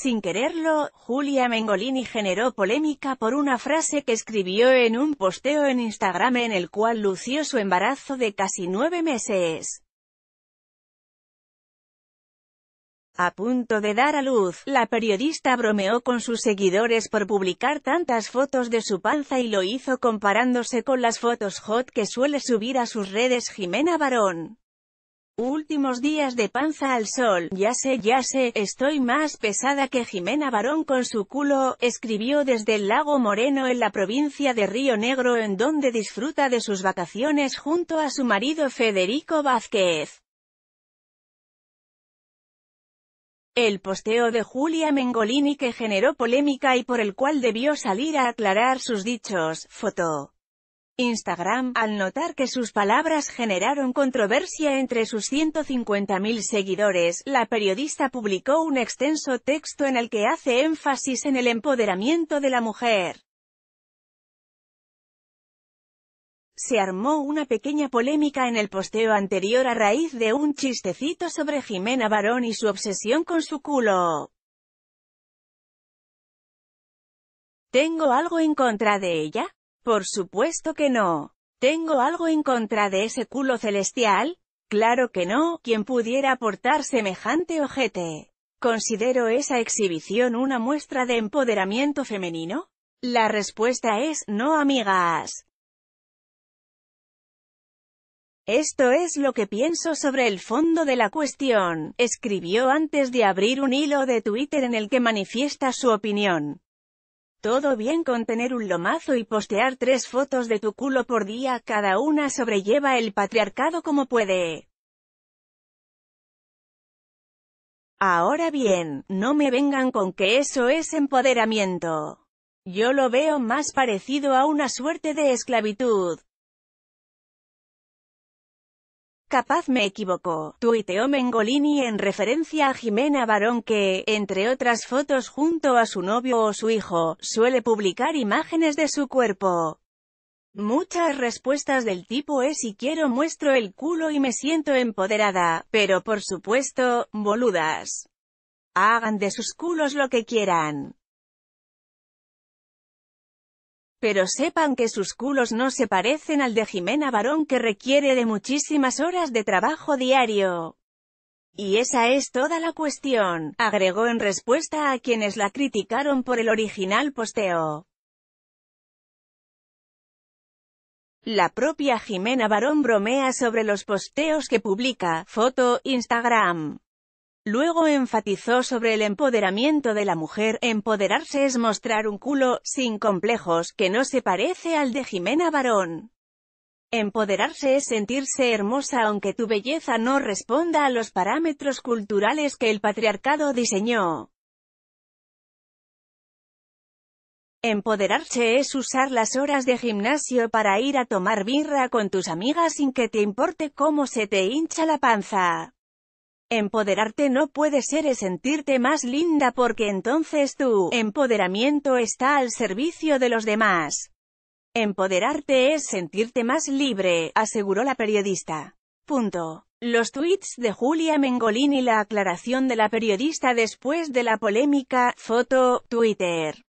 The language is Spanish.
Sin quererlo, Julia Mengolini generó polémica por una frase que escribió en un posteo en Instagram en el cual lució su embarazo de casi nueve meses. A punto de dar a luz, la periodista bromeó con sus seguidores por publicar tantas fotos de su panza y lo hizo comparándose con las fotos hot que suele subir a sus redes Jimena Barón. Últimos días de panza al sol, ya sé, ya sé, estoy más pesada que Jimena Barón con su culo, escribió desde el lago Moreno en la provincia de Río Negro en donde disfruta de sus vacaciones junto a su marido Federico Vázquez. El posteo de Julia Mengolini que generó polémica y por el cual debió salir a aclarar sus dichos, foto. Instagram, al notar que sus palabras generaron controversia entre sus 150.000 seguidores, la periodista publicó un extenso texto en el que hace énfasis en el empoderamiento de la mujer. Se armó una pequeña polémica en el posteo anterior a raíz de un chistecito sobre Jimena Barón y su obsesión con su culo. ¿Tengo algo en contra de ella? Por supuesto que no. ¿Tengo algo en contra de ese culo celestial? Claro que no, quien pudiera aportar semejante ojete. ¿Considero esa exhibición una muestra de empoderamiento femenino? La respuesta es, no amigas. Esto es lo que pienso sobre el fondo de la cuestión, escribió antes de abrir un hilo de Twitter en el que manifiesta su opinión. Todo bien con tener un lomazo y postear tres fotos de tu culo por día, cada una sobrelleva el patriarcado como puede. Ahora bien, no me vengan con que eso es empoderamiento. Yo lo veo más parecido a una suerte de esclavitud. Capaz me equivoco, tuiteó Mengolini en referencia a Jimena Barón que, entre otras fotos junto a su novio o su hijo, suele publicar imágenes de su cuerpo. Muchas respuestas del tipo es si quiero muestro el culo y me siento empoderada, pero por supuesto, boludas. Hagan de sus culos lo que quieran. Pero sepan que sus culos no se parecen al de Jimena Barón que requiere de muchísimas horas de trabajo diario. Y esa es toda la cuestión, agregó en respuesta a quienes la criticaron por el original posteo. La propia Jimena Barón bromea sobre los posteos que publica, foto, Instagram. Luego enfatizó sobre el empoderamiento de la mujer, empoderarse es mostrar un culo, sin complejos, que no se parece al de Jimena Barón. Empoderarse es sentirse hermosa aunque tu belleza no responda a los parámetros culturales que el patriarcado diseñó. Empoderarse es usar las horas de gimnasio para ir a tomar birra con tus amigas sin que te importe cómo se te hincha la panza. Empoderarte no puede ser es sentirte más linda porque entonces tu empoderamiento está al servicio de los demás. Empoderarte es sentirte más libre, aseguró la periodista. Punto. Los tweets de Julia Mengolini y la aclaración de la periodista después de la polémica, foto, Twitter.